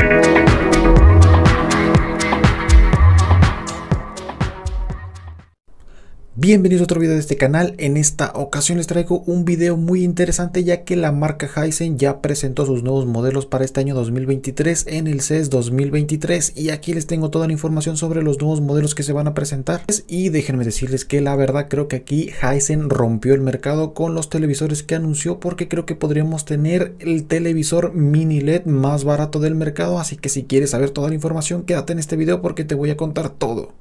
Bye. Bienvenidos a otro video de este canal, en esta ocasión les traigo un video muy interesante ya que la marca Heisen ya presentó sus nuevos modelos para este año 2023 en el CES 2023 y aquí les tengo toda la información sobre los nuevos modelos que se van a presentar y déjenme decirles que la verdad creo que aquí Heisen rompió el mercado con los televisores que anunció porque creo que podríamos tener el televisor mini LED más barato del mercado así que si quieres saber toda la información quédate en este video porque te voy a contar todo.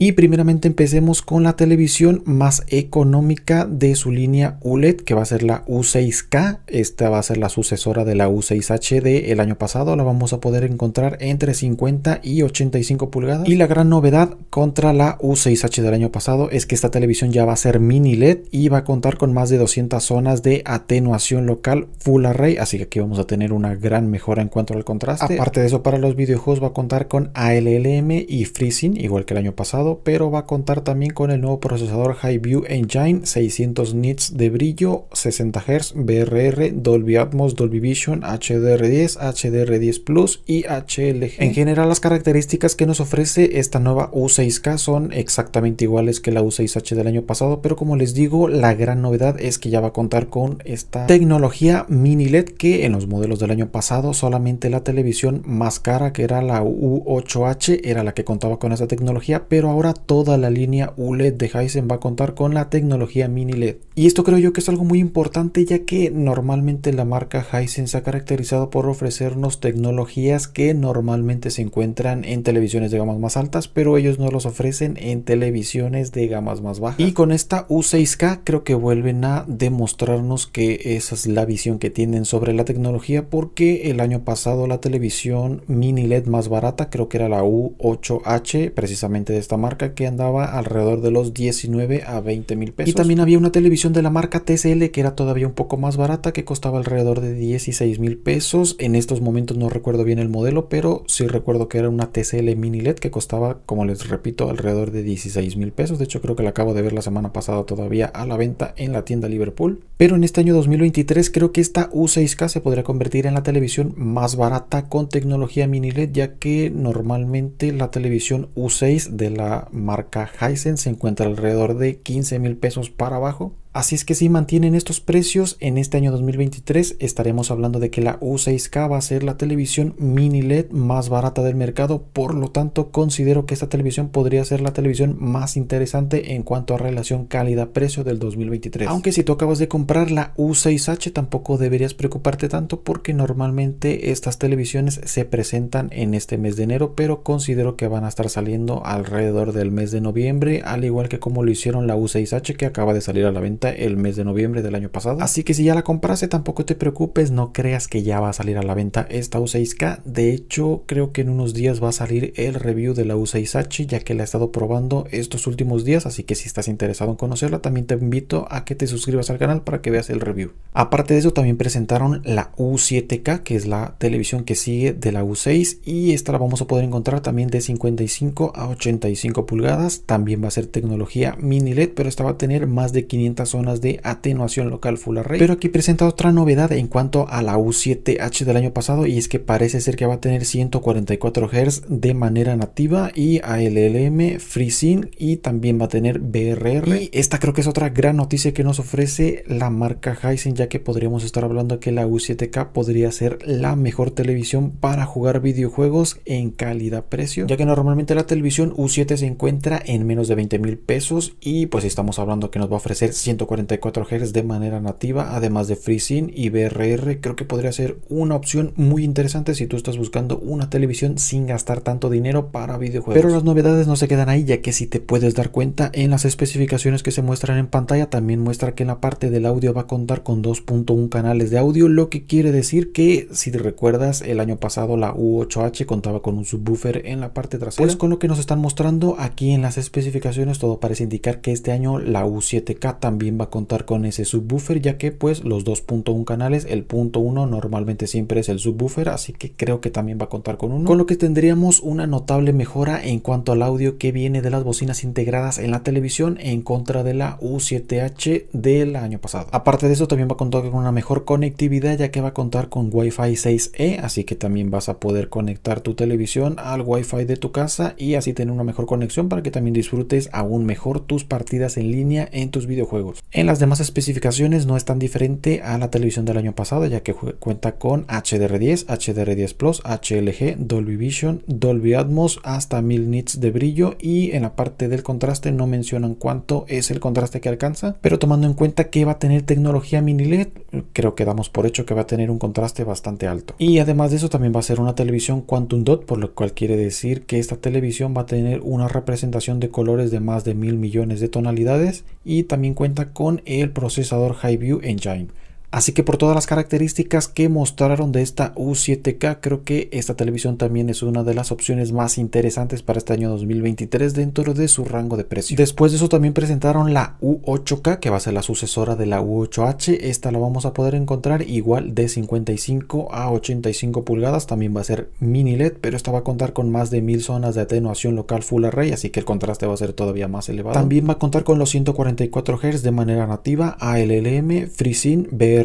Y primeramente empecemos con la televisión más económica de su línea ULED, que va a ser la U6K. Esta va a ser la sucesora de la U6HD el año pasado. La vamos a poder encontrar entre 50 y 85 pulgadas. Y la gran novedad contra la U6H del año pasado es que esta televisión ya va a ser mini LED y va a contar con más de 200 zonas de atenuación local Full Array. Así que aquí vamos a tener una gran mejora en cuanto al contraste. Aparte de eso, para los videojuegos va a contar con ALLM y FreeSync, igual que el año pasado pero va a contar también con el nuevo procesador High view Engine, 600 nits de brillo, 60 Hz, BRR, Dolby Atmos, Dolby Vision, HDR10, HDR10 Plus y HLG. En general, las características que nos ofrece esta nueva U6K son exactamente iguales que la U6H del año pasado, pero como les digo, la gran novedad es que ya va a contar con esta tecnología mini LED que en los modelos del año pasado solamente la televisión más cara que era la U8H era la que contaba con esa tecnología, pero ahora ahora toda la línea ULED de Hisense va a contar con la tecnología mini LED. Y esto creo yo que es algo muy importante ya que normalmente la marca Hisense se ha caracterizado por ofrecernos tecnologías que normalmente se encuentran en televisiones de gamas más altas, pero ellos no los ofrecen en televisiones de gamas más bajas. Y con esta U6K creo que vuelven a demostrarnos que esa es la visión que tienen sobre la tecnología porque el año pasado la televisión mini LED más barata creo que era la U8H precisamente de esta marca marca que andaba alrededor de los 19 a 20 mil pesos. Y también había una televisión de la marca TCL que era todavía un poco más barata, que costaba alrededor de 16 mil pesos. En estos momentos no recuerdo bien el modelo, pero sí recuerdo que era una TCL mini LED que costaba, como les repito, alrededor de 16 mil pesos. De hecho, creo que la acabo de ver la semana pasada todavía a la venta en la tienda Liverpool. Pero en este año 2023 creo que esta U6K se podría convertir en la televisión más barata con tecnología mini LED, ya que normalmente la televisión U6 de la marca Heisen se encuentra alrededor de 15 mil pesos para abajo. Así es que si mantienen estos precios, en este año 2023 estaremos hablando de que la U6K va a ser la televisión mini LED más barata del mercado, por lo tanto considero que esta televisión podría ser la televisión más interesante en cuanto a relación calidad-precio del 2023. Aunque si tú acabas de comprar la U6H tampoco deberías preocuparte tanto porque normalmente estas televisiones se presentan en este mes de enero, pero considero que van a estar saliendo alrededor del mes de noviembre, al igual que como lo hicieron la U6H que acaba de salir a la venta el mes de noviembre del año pasado. Así que si ya la compraste, tampoco te preocupes, no creas que ya va a salir a la venta esta U6K. De hecho, creo que en unos días va a salir el review de la U6H, ya que la he estado probando estos últimos días. Así que si estás interesado en conocerla, también te invito a que te suscribas al canal para que veas el review. Aparte de eso, también presentaron la U7K, que es la televisión que sigue de la U6, y esta la vamos a poder encontrar también de 55 a 85 pulgadas. También va a ser tecnología mini LED, pero esta va a tener más de 500 zonas de atenuación local full array Pero aquí presenta otra novedad en cuanto a la U7H del año pasado y es que parece ser que va a tener 144 Hz de manera nativa y ALLM, FreeSync y también va a tener BRR. Y esta creo que es otra gran noticia que nos ofrece la marca Hisense ya que podríamos estar hablando que la U7K podría ser la mejor televisión para jugar videojuegos en calidad-precio, ya que normalmente la televisión U7 se encuentra en menos de 20 mil pesos y pues estamos hablando que nos va a ofrecer 144 Hz de manera nativa, además de FreeSync y BRR, creo que podría ser una opción muy interesante si tú estás buscando una televisión sin gastar tanto dinero para videojuegos. Pero las novedades no se quedan ahí, ya que si te puedes dar cuenta, en las especificaciones que se muestran en pantalla también muestra que en la parte del audio va a contar con 2.1 canales de audio, lo que quiere decir que, si te recuerdas, el año pasado la U8H contaba con un subwoofer en la parte trasera. Pues con lo que nos están mostrando aquí en las especificaciones, todo parece indicar que este año la U7K también va a contar con ese subwoofer ya que pues los 2.1 canales, el punto 1 normalmente siempre es el subwoofer, así que creo que también va a contar con uno. Con lo que tendríamos una notable mejora en cuanto al audio que viene de las bocinas integradas en la televisión en contra de la U7H del año pasado. Aparte de eso también va a contar con una mejor conectividad ya que va a contar con WiFi 6E, así que también vas a poder conectar tu televisión al WiFi de tu casa y así tener una mejor conexión para que también disfrutes aún mejor tus partidas en línea en tus videojuegos. En las demás especificaciones no es tan diferente a la televisión del año pasado, ya que cuenta con HDR10, HDR10 Plus, HLG, Dolby Vision, Dolby Atmos, hasta 1000 nits de brillo y en la parte del contraste no mencionan cuánto es el contraste que alcanza, pero tomando en cuenta que va a tener tecnología mini LED, creo que damos por hecho que va a tener un contraste bastante alto. Y además de eso también va a ser una televisión Quantum Dot, por lo cual quiere decir que esta televisión va a tener una representación de colores de más de mil millones de tonalidades y también cuenta con el procesador High View Engine. Así que por todas las características que mostraron de esta U7K, creo que esta televisión también es una de las opciones más interesantes para este año 2023 dentro de su rango de precio. Después de eso también presentaron la U8K, que va a ser la sucesora de la U8H. Esta la vamos a poder encontrar igual de 55 a 85 pulgadas. También va a ser mini LED, pero esta va a contar con más de 1000 zonas de atenuación local Full Array, así que el contraste va a ser todavía más elevado. También va a contar con los 144 Hz de manera nativa, ALLM, FreeSync, BR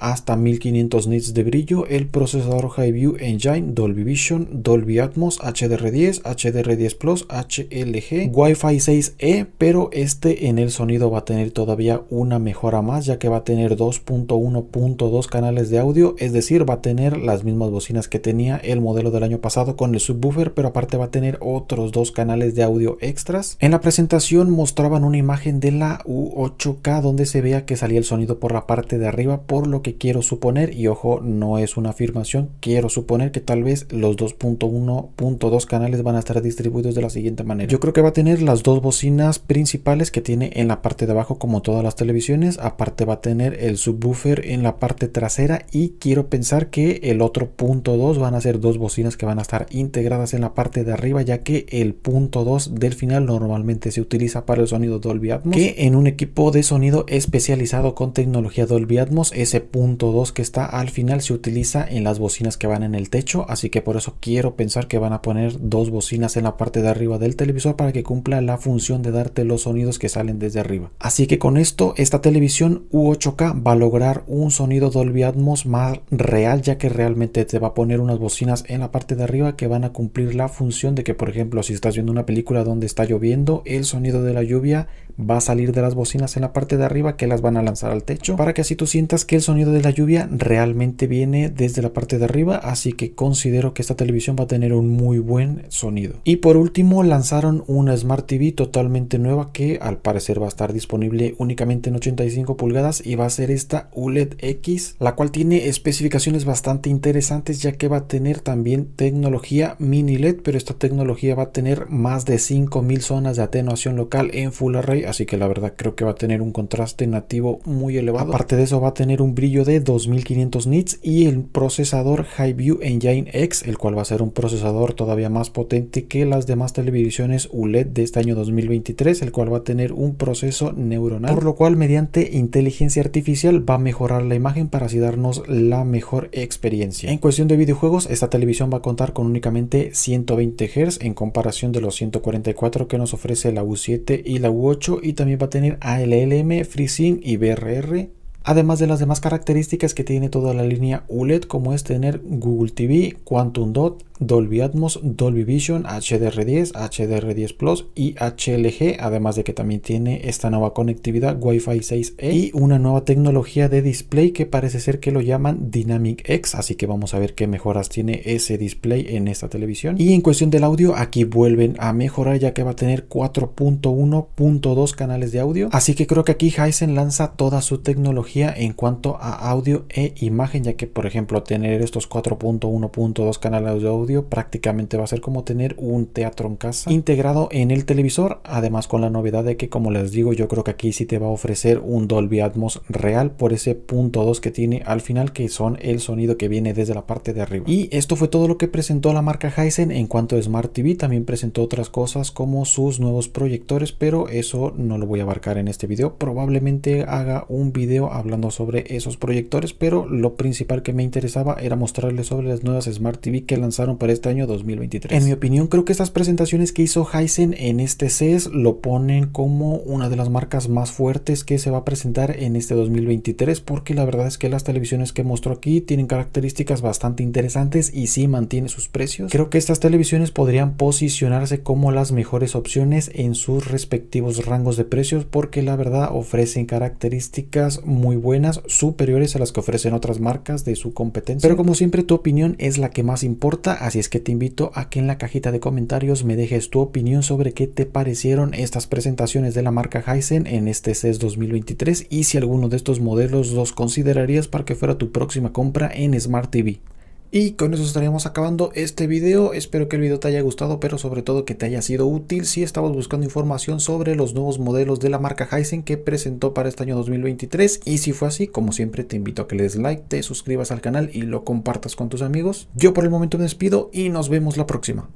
hasta 1500 nits de brillo, el procesador High view Engine, Dolby Vision, Dolby Atmos, HDR10, HDR10 Plus, HLG, Wi-Fi 6E, pero este en el sonido va a tener todavía una mejora más, ya que va a tener 2.1.2 canales de audio, es decir, va a tener las mismas bocinas que tenía el modelo del año pasado con el subwoofer, pero aparte va a tener otros dos canales de audio extras. En la presentación mostraban una imagen de la U8K donde se vea que salía el sonido por la parte de arriba por lo que quiero suponer, y ojo, no es una afirmación, quiero suponer que tal vez los 2.1.2 canales van a estar distribuidos de la siguiente manera. Yo creo que va a tener las dos bocinas principales que tiene en la parte de abajo como todas las televisiones, aparte va a tener el subwoofer en la parte trasera y quiero pensar que el otro punto 2 van a ser dos bocinas que van a estar integradas en la parte de arriba ya que el punto 2 del final normalmente se utiliza para el sonido Dolby Atmos que en un equipo de sonido especializado con tecnología Dolby Atmos ese punto 2 que está al final se utiliza en las bocinas que van en el techo, así que por eso quiero pensar que van a poner dos bocinas en la parte de arriba del televisor para que cumpla la función de darte los sonidos que salen desde arriba. Así que con esto, esta televisión U8K va a lograr un sonido Dolby Atmos más real, ya que realmente te va a poner unas bocinas en la parte de arriba que van a cumplir la función de que, por ejemplo, si estás viendo una película donde está lloviendo, el sonido de la lluvia va a salir de las bocinas en la parte de arriba que las van a lanzar al techo para que así tú sientas que el sonido de la lluvia realmente viene desde la parte de arriba así que considero que esta televisión va a tener un muy buen sonido y por último lanzaron una Smart TV totalmente nueva que al parecer va a estar disponible únicamente en 85 pulgadas y va a ser esta ULED X la cual tiene especificaciones bastante interesantes ya que va a tener también tecnología mini LED pero esta tecnología va a tener más de 5000 zonas de atenuación local en Full Array así que la verdad creo que va a tener un contraste nativo muy elevado. Aparte de eso va a tener un brillo de 2500 nits y el procesador High Hi-View Engine X, el cual va a ser un procesador todavía más potente que las demás televisiones ULED de este año 2023, el cual va a tener un proceso neuronal, por lo cual mediante inteligencia artificial va a mejorar la imagen para así darnos la mejor experiencia. En cuestión de videojuegos, esta televisión va a contar con únicamente 120 Hz en comparación de los 144 que nos ofrece la U7 y la U8 y también va a tener ALLM, FreeSync y BRR Además de las demás características que tiene toda la línea OLED, como es tener Google TV, Quantum Dot, Dolby Atmos, Dolby Vision, HDR10, HDR10 Plus y HLG, además de que también tiene esta nueva conectividad Wi-Fi 6E y una nueva tecnología de display que parece ser que lo llaman Dynamic X, así que vamos a ver qué mejoras tiene ese display en esta televisión. Y en cuestión del audio, aquí vuelven a mejorar ya que va a tener 4.1.2 canales de audio, así que creo que aquí Heisen lanza toda su tecnología en cuanto a audio e imagen, ya que por ejemplo tener estos 4.1.2 canales de audio prácticamente va a ser como tener un teatro en casa integrado en el televisor, además con la novedad de que como les digo yo creo que aquí sí te va a ofrecer un Dolby Atmos real por ese punto 2 que tiene al final que son el sonido que viene desde la parte de arriba. Y esto fue todo lo que presentó la marca Heisen en cuanto a Smart TV, también presentó otras cosas como sus nuevos proyectores, pero eso no lo voy a abarcar en este video, probablemente haga un video hablando hablando sobre esos proyectores, pero lo principal que me interesaba era mostrarles sobre las nuevas Smart TV que lanzaron para este año 2023. En mi opinión, creo que estas presentaciones que hizo Heisen en este CES lo ponen como una de las marcas más fuertes que se va a presentar en este 2023, porque la verdad es que las televisiones que mostró aquí tienen características bastante interesantes y si mantiene sus precios. Creo que estas televisiones podrían posicionarse como las mejores opciones en sus respectivos rangos de precios, porque la verdad ofrecen características muy muy buenas, superiores a las que ofrecen otras marcas de su competencia. Pero como siempre tu opinión es la que más importa, así es que te invito a que en la cajita de comentarios me dejes tu opinión sobre qué te parecieron estas presentaciones de la marca Heisen en este CES 2023 y si alguno de estos modelos los considerarías para que fuera tu próxima compra en Smart TV. Y con eso estaríamos acabando este video, espero que el video te haya gustado, pero sobre todo que te haya sido útil si estabas buscando información sobre los nuevos modelos de la marca Heisen que presentó para este año 2023 y si fue así, como siempre te invito a que le des like, te suscribas al canal y lo compartas con tus amigos. Yo por el momento me despido y nos vemos la próxima.